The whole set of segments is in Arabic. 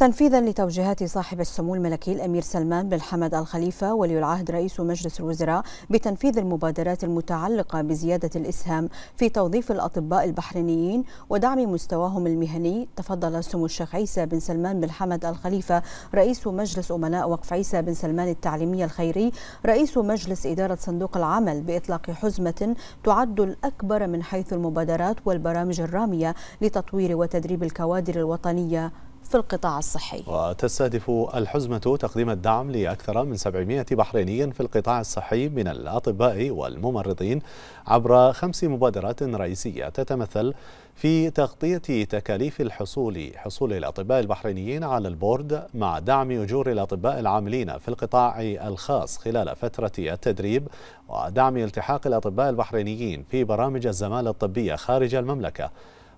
تنفيذا لتوجيهات صاحب السمو الملكي الامير سلمان بن حمد الخليفه ولي العهد رئيس مجلس الوزراء بتنفيذ المبادرات المتعلقه بزياده الاسهام في توظيف الاطباء البحرينيين ودعم مستواهم المهني تفضل سمو الشيخ عيسى بن سلمان بن حمد الخليفه رئيس مجلس امناء وقف عيسى بن سلمان التعليمي الخيري رئيس مجلس اداره صندوق العمل باطلاق حزمه تعد الاكبر من حيث المبادرات والبرامج الراميه لتطوير وتدريب الكوادر الوطنيه في القطاع الصحي وتستهدف الحزمة تقديم الدعم لأكثر من 700 بحريني في القطاع الصحي من الأطباء والممرضين عبر خمس مبادرات رئيسية تتمثل في تغطية تكاليف الحصول حصول الأطباء البحرينيين على البورد مع دعم أجور الأطباء العاملين في القطاع الخاص خلال فترة التدريب ودعم التحاق الأطباء البحرينيين في برامج الزمالة الطبية خارج المملكة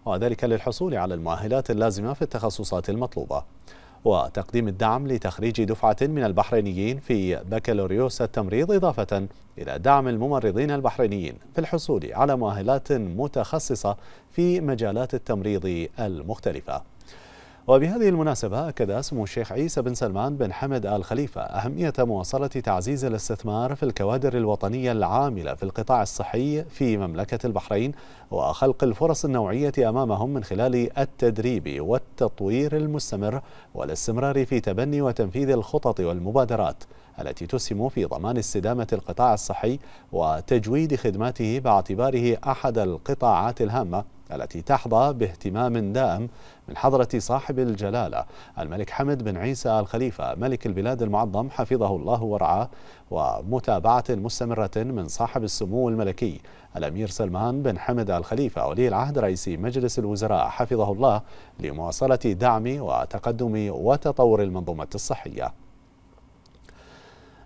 وذلك للحصول على المؤهلات اللازمة في التخصصات المطلوبة وتقديم الدعم لتخريج دفعة من البحرينيين في بكالوريوس التمريض إضافة إلى دعم الممرضين البحرينيين في الحصول على مؤهلات متخصصة في مجالات التمريض المختلفة وبهذه المناسبة أكد سمو الشيخ عيسى بن سلمان بن حمد آل خليفة أهمية مواصلة تعزيز الاستثمار في الكوادر الوطنية العاملة في القطاع الصحي في مملكة البحرين وخلق الفرص النوعية أمامهم من خلال التدريب والتطوير المستمر والاستمرار في تبني وتنفيذ الخطط والمبادرات التي تسهم في ضمان استدامة القطاع الصحي وتجويد خدماته باعتباره أحد القطاعات الهامة التي تحظى باهتمام دائم من حضرة صاحب الجلالة الملك حمد بن عيسى الخليفة ملك البلاد المعظم حفظه الله ورعاه ومتابعة مستمرة من صاحب السمو الملكي الأمير سلمان بن حمد الخليفة ولي العهد رئيس مجلس الوزراء حفظه الله لمواصلة دعم وتقدم وتطور المنظومة الصحية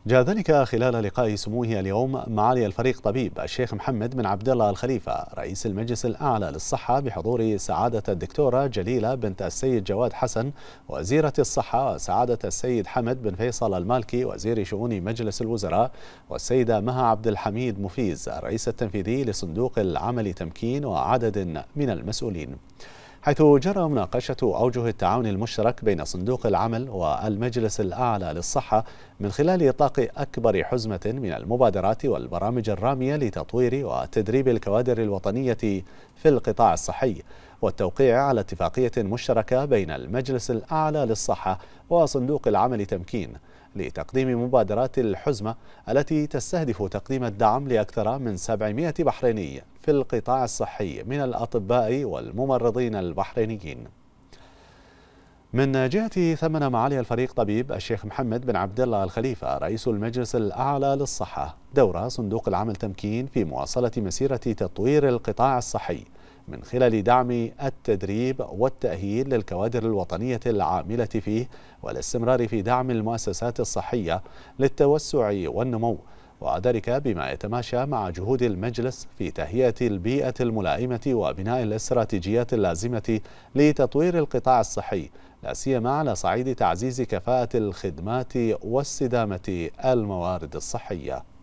جاء ذلك خلال لقاء سموه اليوم معالي الفريق طبيب الشيخ محمد بن عبد الله الخليفة رئيس المجلس الأعلى للصحة بحضور سعادة الدكتورة جليلة بنت السيد جواد حسن وزيرة الصحة وسعادة السيد حمد بن فيصل المالكي وزير شؤون مجلس الوزراء والسيدة مها عبد الحميد مفيز الرئيس التنفيذي لصندوق العمل تمكين وعدد من المسؤولين. حيث جرى مناقشة أوجه التعاون المشترك بين صندوق العمل والمجلس الأعلى للصحة من خلال إطلاق أكبر حزمة من المبادرات والبرامج الرامية لتطوير وتدريب الكوادر الوطنية في القطاع الصحي والتوقيع على اتفاقية مشتركة بين المجلس الأعلى للصحة وصندوق العمل تمكين لتقديم مبادرات الحزمة التي تستهدف تقديم الدعم لأكثر من 700 بحريني في القطاع الصحي من الأطباء والممرضين البحرينيين من جهة ثمن معالي الفريق طبيب الشيخ محمد بن عبد الله الخليفة رئيس المجلس الأعلى للصحة دور صندوق العمل تمكين في مواصلة مسيرة تطوير القطاع الصحي من خلال دعم التدريب والتأهيل للكوادر الوطنية العاملة فيه والاستمرار في دعم المؤسسات الصحية للتوسع والنمو وذلك بما يتماشى مع جهود المجلس في تهيئة البيئة الملائمة وبناء الاستراتيجيات اللازمة لتطوير القطاع الصحي لا سيما على صعيد تعزيز كفاءة الخدمات واستدامة الموارد الصحية